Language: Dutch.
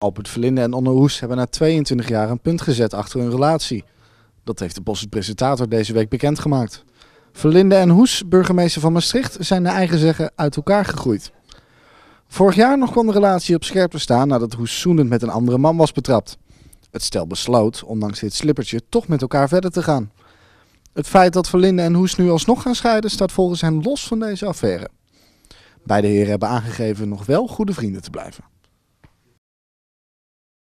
Albert Verlinde en Onno Hoes hebben na 22 jaar een punt gezet achter hun relatie. Dat heeft de Bosse presentator deze week bekendgemaakt. Verlinde en Hoes, burgemeester van Maastricht, zijn naar eigen zeggen uit elkaar gegroeid. Vorig jaar nog kwam de relatie op scherp te staan nadat Hoes zoenend met een andere man was betrapt. Het stel besloot, ondanks dit slippertje, toch met elkaar verder te gaan. Het feit dat Verlinde en Hoes nu alsnog gaan scheiden staat volgens hen los van deze affaire. Beide heren hebben aangegeven nog wel goede vrienden te blijven.